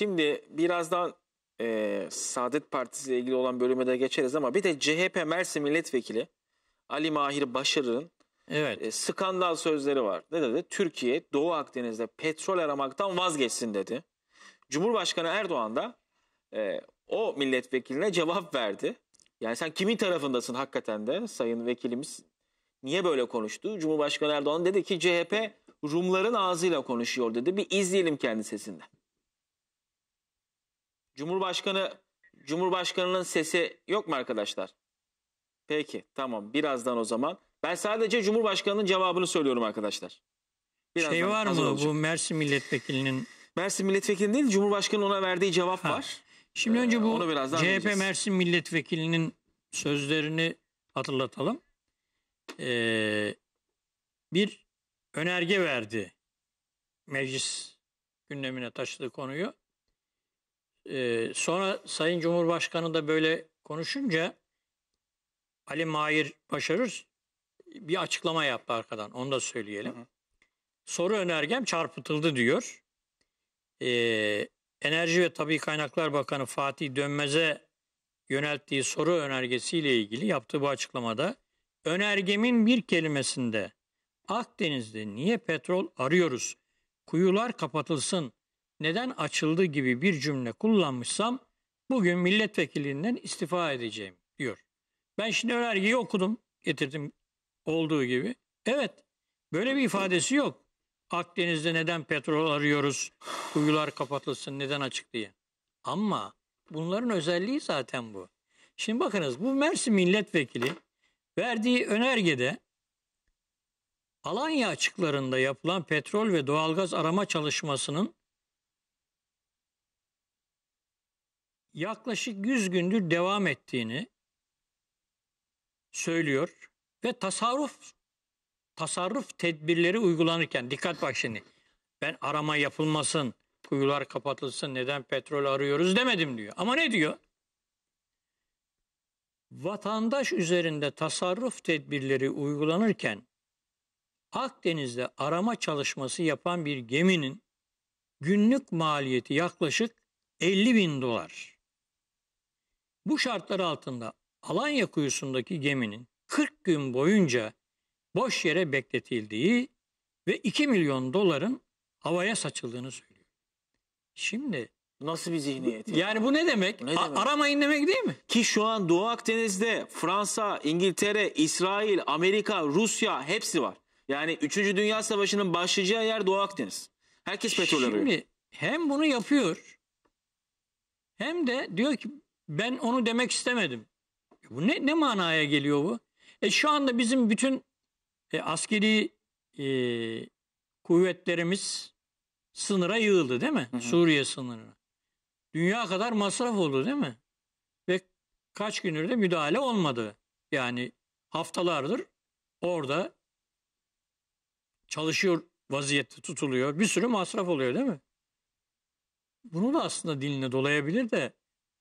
Şimdi birazdan e, Saadet Partisi ile ilgili olan bölüme de geçeriz ama bir de CHP Mersin Milletvekili Ali Mahir Başarır'ın evet. e, skandal sözleri var. Ne dedi? Türkiye Doğu Akdeniz'de petrol aramaktan vazgeçsin dedi. Cumhurbaşkanı Erdoğan da e, o milletvekiline cevap verdi. Yani sen kimin tarafındasın hakikaten de sayın vekilimiz niye böyle konuştu? Cumhurbaşkanı Erdoğan dedi ki CHP Rumların ağzıyla konuşuyor dedi. Bir izleyelim kendi sesinden. Cumhurbaşkanı Cumhurbaşkanının sesi yok mu arkadaşlar? Peki tamam birazdan o zaman. Ben sadece Cumhurbaşkanının cevabını söylüyorum arkadaşlar. Şey birazdan şey var mı olacak. bu Mersin milletvekilinin? Mersin milletvekili değil Cumhurbaşkanı ona verdiği cevap ha. var. Şimdi ee, önce bu CHP vereceğiz. Mersin milletvekilinin sözlerini hatırlatalım. Ee, bir önerge verdi meclis gündemine taşıdığı konuyu. Ee, sonra Sayın Cumhurbaşkanı da böyle konuşunca Ali Mahir Başarır bir açıklama yaptı arkadan. Onu da söyleyelim. Hı hı. Soru önergem çarpıtıldı diyor. Ee, Enerji ve Tabi Kaynaklar Bakanı Fatih Dönmez'e yönelttiği soru önergesiyle ilgili yaptığı bu açıklamada önergemin bir kelimesinde Akdeniz'de niye petrol arıyoruz? Kuyular kapatılsın, neden açıldı gibi bir cümle kullanmışsam bugün milletvekilinden istifa edeceğim diyor. Ben şimdi önergeyi okudum, getirdim olduğu gibi. Evet, böyle bir ifadesi yok. Akdeniz'de neden petrol arıyoruz, kuyular kapatılsın, neden açık diye. Ama bunların özelliği zaten bu. Şimdi bakınız bu Mersin milletvekili verdiği önergede Alanya açıklarında yapılan petrol ve doğalgaz arama çalışmasının yaklaşık 100 gündür devam ettiğini söylüyor ve tasarruf tasarruf tedbirleri uygulanırken dikkat bak şimdi ben arama yapılmasın, kuyular kapatılsın, neden petrol arıyoruz demedim diyor. Ama ne diyor? Vatandaş üzerinde tasarruf tedbirleri uygulanırken Akdeniz'de arama çalışması yapan bir geminin günlük maliyeti yaklaşık 50 bin dolar. Bu şartlar altında Alanya kuyusundaki geminin 40 gün boyunca boş yere bekletildiği ve 2 milyon doların havaya saçıldığını söylüyor. Şimdi Nasıl bir zihniyet? Yani, bu ne demek? Bu ne demek? Aramayın demek değil mi? Ki şu an Doğu Akdeniz'de Fransa, İngiltere, İsrail, Amerika, Rusya hepsi var. Yani 3. Dünya Savaşı'nın başlayacağı yer Doğu Akdeniz. Herkes petrol Şimdi, arıyor. Şimdi hem bunu yapıyor hem de diyor ki ben onu demek istemedim. Bu ne, ne manaya geliyor bu? E şu anda bizim bütün e, askeri e, kuvvetlerimiz sınıra yığıldı değil mi? Hı hı. Suriye sınırına. Dünya kadar masraf oldu değil mi? Ve kaç gündür de müdahale olmadı. Yani haftalardır orada çalışıyor vaziyette tutuluyor. Bir sürü masraf oluyor değil mi? Bunu da aslında diline dolayabilir de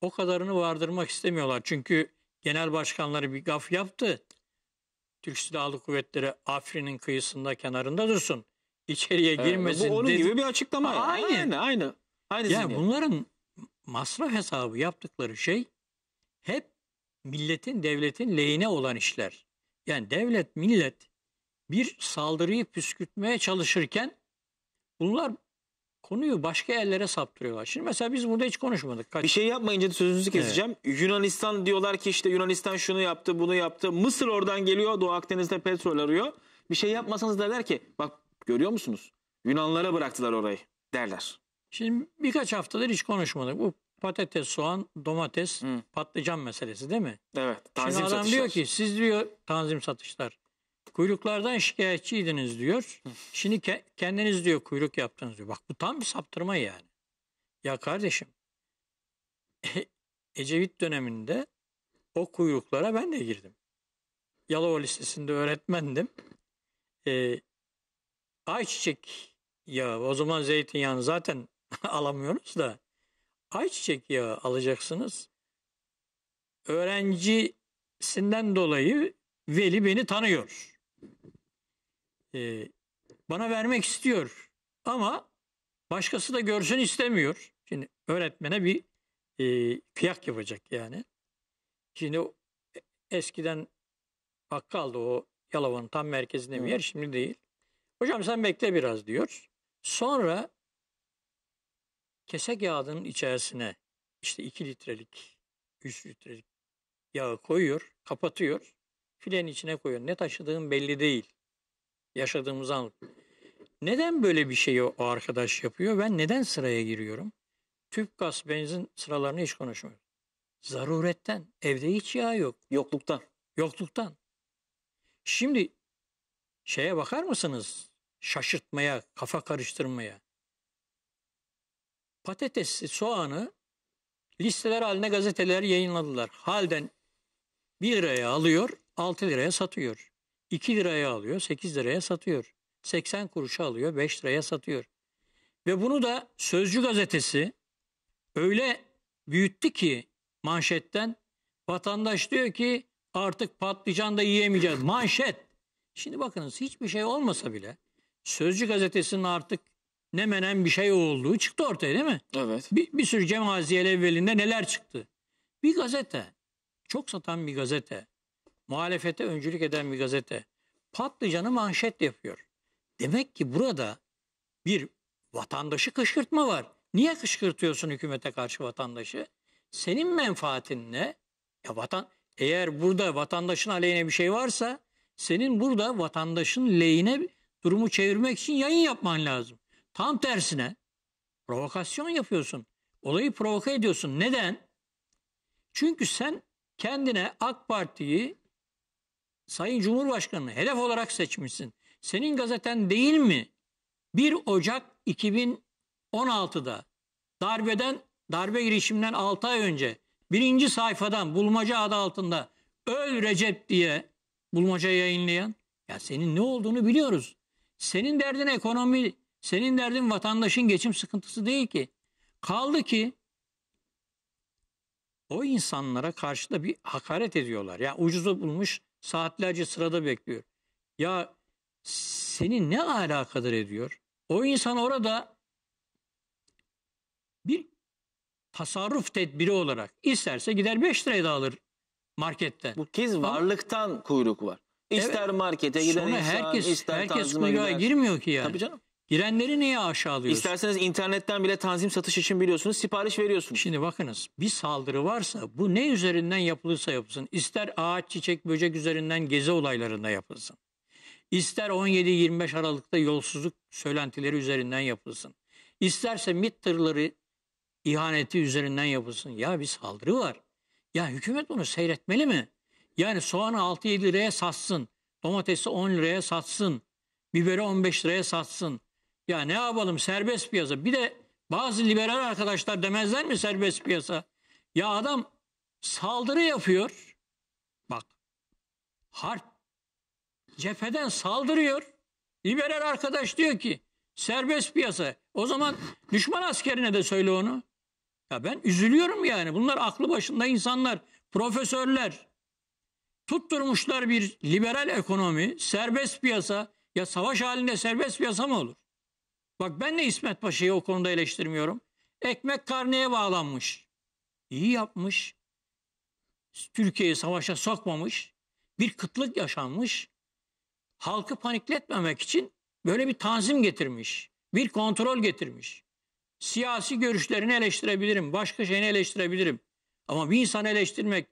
o kadarını vardırmak istemiyorlar. Çünkü genel başkanları bir gaf yaptı. Türk Silahlı Kuvvetleri Afrin'in kıyısında kenarında dursun. İçeriye girmesin. Evet, bu onun dedi. gibi bir açıklama. Aa, aynı. Aynı. aynı. Aynı yani bunların masraf hesabı yaptıkları şey hep milletin devletin lehine olan işler. Yani devlet millet bir saldırıyı püskürtmeye çalışırken bunlar konuyu başka yerlere saptırıyorlar. Şimdi mesela biz burada hiç konuşmadık. Kaç... Bir şey yapmayınca sözünüzü keseceğim. Evet. Yunanistan diyorlar ki işte Yunanistan şunu yaptı bunu yaptı. Mısır oradan geliyor Doğu Akdeniz'de petrol arıyor. Bir şey yapmasanız derler ki bak görüyor musunuz? Yunanlara bıraktılar orayı derler. Şimdi birkaç haftadır hiç konuşmadık. Bu patates, soğan, domates, Hı. patlıcan meselesi değil mi? Evet. Tanzim Şimdi adam satışlar. diyor ki siz diyor tanzim satışlar. Kuyruklardan şikayetçiydiniz diyor. Şimdi ke kendiniz diyor kuyruk yaptınız diyor. Bak bu tam bir saptırma yani. Ya kardeşim e-, Ecevit döneminde o kuyruklara ben de girdim. Yalova Lisesi'nde öğretmendim. Ee, ayçiçek yağı, o zaman zeytinyağını zaten alamıyoruz da ayçiçek yağı alacaksınız. Öğrencisinden dolayı veli beni tanıyor e, bana vermek istiyor ama başkası da görsün istemiyor. Şimdi öğretmene bir e, kıyak yapacak yani. Şimdi e, eskiden bakkaldı o Yalova'nın tam merkezinde bir yer şimdi değil. Hocam sen bekle biraz diyor. Sonra kese kağıdının içerisine işte 2 litrelik, 3 litrelik yağı koyuyor, kapatıyor. Filenin içine koyuyor. Ne taşıdığın belli değil yaşadığımızı anlatıyor. Neden böyle bir şeyi o arkadaş yapıyor? Ben neden sıraya giriyorum? Tüp, gaz, benzin sıralarını hiç konuşmuyoruz. Zaruretten. Evde hiç yağ yok. Yokluktan. Yokluktan. Şimdi şeye bakar mısınız? Şaşırtmaya, kafa karıştırmaya. Patatesi, soğanı listeler haline gazeteler yayınladılar. Halden 1 liraya alıyor, 6 liraya satıyor. 2 liraya alıyor, 8 liraya satıyor. 80 kuruşa alıyor, 5 liraya satıyor. Ve bunu da Sözcü gazetesi öyle büyüttü ki manşetten vatandaş diyor ki artık patlıcan da yiyemeyeceğiz. Manşet. Şimdi bakınız hiçbir şey olmasa bile Sözcü gazetesinin artık ne menen bir şey olduğu çıktı ortaya değil mi? Evet. Bir, bir sürü Cem Haziyel evvelinde neler çıktı. Bir gazete, çok satan bir gazete muhalefete öncülük eden bir gazete patlıcanı manşet yapıyor. Demek ki burada bir vatandaşı kışkırtma var. Niye kışkırtıyorsun hükümete karşı vatandaşı? Senin menfaatin ne? Ya vatan eğer burada vatandaşın aleyhine bir şey varsa senin burada vatandaşın lehine durumu çevirmek için yayın yapman lazım. Tam tersine provokasyon yapıyorsun. Olayı provoke ediyorsun. Neden? Çünkü sen kendine AK Parti'yi Sayın Cumhurbaşkanı hedef olarak seçmişsin. Senin gazeten değil mi? 1 Ocak 2016'da darbeden darbe girişiminden 6 ay önce birinci sayfadan bulmaca adı altında öl Recep diye bulmaca yayınlayan ya senin ne olduğunu biliyoruz. Senin derdin ekonomi, senin derdin vatandaşın geçim sıkıntısı değil ki. Kaldı ki o insanlara karşı da bir hakaret ediyorlar. Ya ucuzu bulmuş Saatlerce sırada bekliyor. Ya seni ne alakadar ediyor? O insan orada bir tasarruf tedbiri olarak isterse gider 5 liraya da alır marketten. Bu kez varlıktan Ama, kuyruk var. İster evet, markete gider insan, herkes, ister herkes kuyruğa gider. girmiyor ki yani. Tabii canım. Girenleri niye aşağılıyorsunuz? İsterseniz internetten bile tanzim satış için biliyorsunuz sipariş veriyorsunuz. Şimdi bakınız bir saldırı varsa bu ne üzerinden yapılırsa yapılsın. ister ağaç, çiçek, böcek üzerinden gezi olaylarında yapılsın. İster 17-25 Aralık'ta yolsuzluk söylentileri üzerinden yapılsın. İsterse MİT tırları ihaneti üzerinden yapılsın. Ya bir saldırı var. Ya hükümet bunu seyretmeli mi? Yani soğanı 6-7 liraya satsın. Domatesi 10 liraya satsın. Biberi 15 liraya satsın. Ya ne yapalım serbest piyasa. Bir de bazı liberal arkadaşlar demezler mi serbest piyasa? Ya adam saldırı yapıyor. Bak harp cepheden saldırıyor. Liberal arkadaş diyor ki serbest piyasa. O zaman düşman askerine de söyle onu. Ya ben üzülüyorum yani. Bunlar aklı başında insanlar, profesörler. Tutturmuşlar bir liberal ekonomi, serbest piyasa. Ya savaş halinde serbest piyasa mı olur? Bak ben de İsmet Paşa'yı o konuda eleştirmiyorum. Ekmek karneye bağlanmış. İyi yapmış. Türkiye'yi savaşa sokmamış. Bir kıtlık yaşanmış. Halkı panikletmemek için böyle bir tanzim getirmiş. Bir kontrol getirmiş. Siyasi görüşlerini eleştirebilirim. Başka şeyini eleştirebilirim. Ama bir insanı eleştirmek,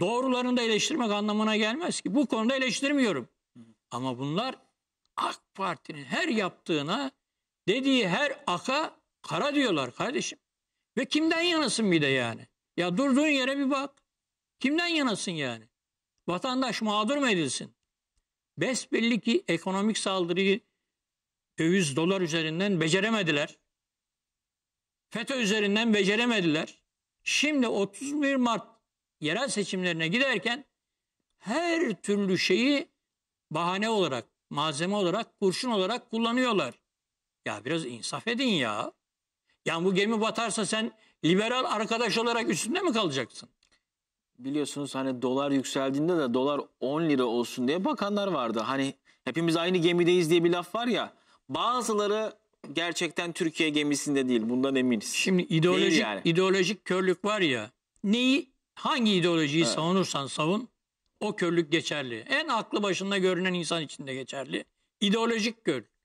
doğrularını da eleştirmek anlamına gelmez ki. Bu konuda eleştirmiyorum. Ama bunlar AK Parti'nin her yaptığına dediği her aka kara diyorlar kardeşim. Ve kimden yanasın bir de yani? Ya durduğun yere bir bak. Kimden yanasın yani? Vatandaş mağdur mu edilsin? Besbelli ki ekonomik saldırıyı döviz dolar üzerinden beceremediler. FETÖ üzerinden beceremediler. Şimdi 31 Mart yerel seçimlerine giderken her türlü şeyi bahane olarak, malzeme olarak, kurşun olarak kullanıyorlar. Ya biraz insaf edin ya. Yani bu gemi batarsa sen liberal arkadaş olarak üstünde mi kalacaksın? Biliyorsunuz hani dolar yükseldiğinde de dolar 10 lira olsun diye bakanlar vardı. Hani hepimiz aynı gemideyiz diye bir laf var ya. Bazıları gerçekten Türkiye gemisinde değil. Bundan eminiz. Şimdi ideolojik yani. ideolojik körlük var ya. Neyi hangi ideolojiyi evet. savunursan savun o körlük geçerli. En aklı başında görünen insan için de geçerli. İdeolojik körlük.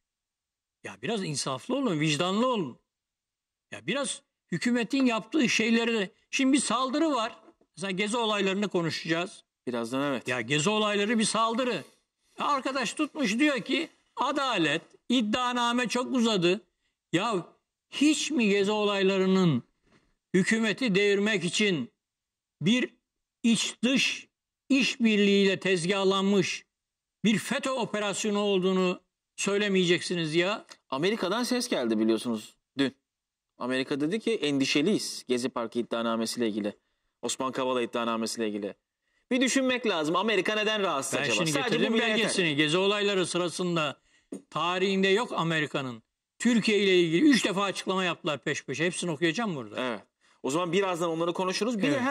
Ya biraz insaflı olun, vicdanlı olun. Ya biraz hükümetin yaptığı şeyleri de... Şimdi bir saldırı var. Mesela gezi olaylarını konuşacağız. Birazdan evet. Ya gezi olayları bir saldırı. Ya arkadaş tutmuş diyor ki adalet, iddianame çok uzadı. Ya hiç mi gezi olaylarının hükümeti devirmek için bir iç dış işbirliğiyle tezgahlanmış bir FETÖ operasyonu olduğunu söylemeyeceksiniz ya. Amerika'dan ses geldi biliyorsunuz dün. Amerika dedi ki endişeliyiz Gezi Parkı iddianamesiyle ilgili. Osman Kavala iddianamesiyle ilgili. Bir düşünmek lazım. Amerika neden rahatsız ben acaba? Şimdi Sadece bu belgesini. Yeter. Gezi olayları sırasında tarihinde yok Amerika'nın. Türkiye ile ilgili üç defa açıklama yaptılar peş peşe. Hepsini okuyacağım burada. Evet. O zaman birazdan onları konuşuruz. Bir evet.